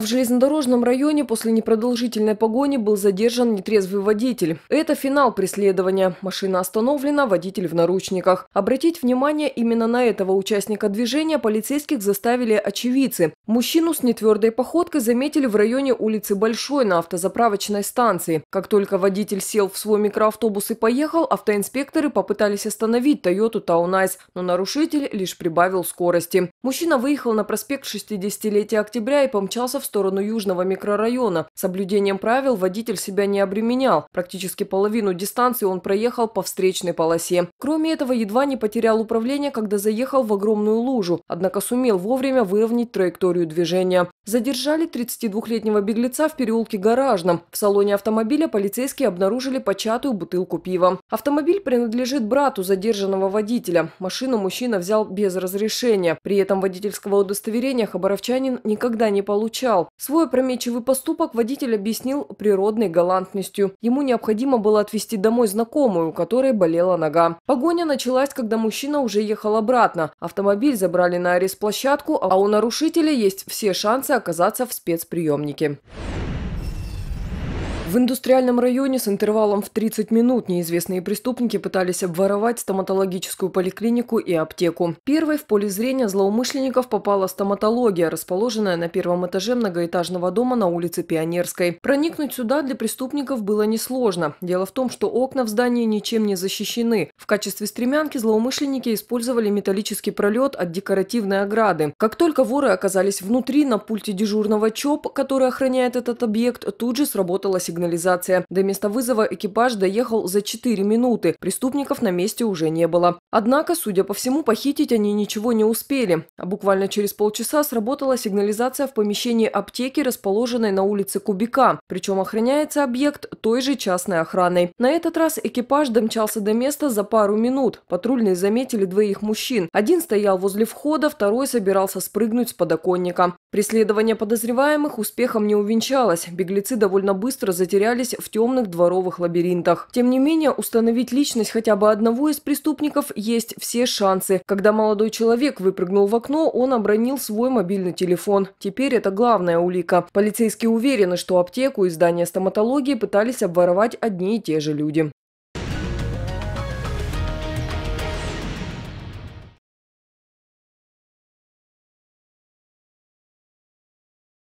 В железнодорожном районе после непродолжительной погони был задержан нетрезвый водитель. Это финал преследования. Машина остановлена, водитель в наручниках. Обратить внимание именно на этого участника движения полицейских заставили очевидцы. Мужчину с нетвердой походкой заметили в районе улицы Большой на автозаправочной станции. Как только водитель сел в свой микроавтобус и поехал, автоинспекторы попытались остановить Toyota Таунайс, но нарушитель лишь прибавил скорости. Мужчина выехал на проспект 60-летия октября и помчался в сторону южного микрорайона. Соблюдением правил водитель себя не обременял. Практически половину дистанции он проехал по встречной полосе. Кроме этого, едва не потерял управление, когда заехал в огромную лужу, однако сумел вовремя выровнять траекторию движения. Задержали 32-летнего беглеца в переулке Гаражном. В салоне автомобиля полицейские обнаружили початую бутылку пива. Автомобиль принадлежит брату задержанного водителя. Машину мужчина взял без разрешения. При этом водительского удостоверения хабаровчанин никогда не получал. Свой опрометчивый поступок водитель объяснил природной галантностью. Ему необходимо было отвезти домой знакомую, у которой болела нога. Погоня началась, когда мужчина уже ехал обратно. Автомобиль забрали на арест-площадку, а у нарушителя есть все шансы оказаться в спецприемнике. В индустриальном районе с интервалом в 30 минут неизвестные преступники пытались обворовать стоматологическую поликлинику и аптеку. Первой в поле зрения злоумышленников попала стоматология, расположенная на первом этаже многоэтажного дома на улице Пионерской. Проникнуть сюда для преступников было несложно. Дело в том, что окна в здании ничем не защищены. В качестве стремянки злоумышленники использовали металлический пролет от декоративной ограды. Как только воры оказались внутри, на пульте дежурного ЧОП, который охраняет этот объект, тут же сработала сигнализация сигнализация. До места вызова экипаж доехал за 4 минуты. Преступников на месте уже не было. Однако, судя по всему, похитить они ничего не успели. А буквально через полчаса сработала сигнализация в помещении аптеки, расположенной на улице Кубика. Причем охраняется объект той же частной охраной. На этот раз экипаж домчался до места за пару минут. Патрульные заметили двоих мужчин. Один стоял возле входа, второй собирался спрыгнуть с подоконника. Преследование подозреваемых успехом не увенчалось. Беглецы довольно быстро затянули затерялись в темных дворовых лабиринтах. Тем не менее, установить личность хотя бы одного из преступников есть все шансы. Когда молодой человек выпрыгнул в окно, он обронил свой мобильный телефон. Теперь это главная улика. Полицейские уверены, что аптеку и здание стоматологии пытались обворовать одни и те же люди.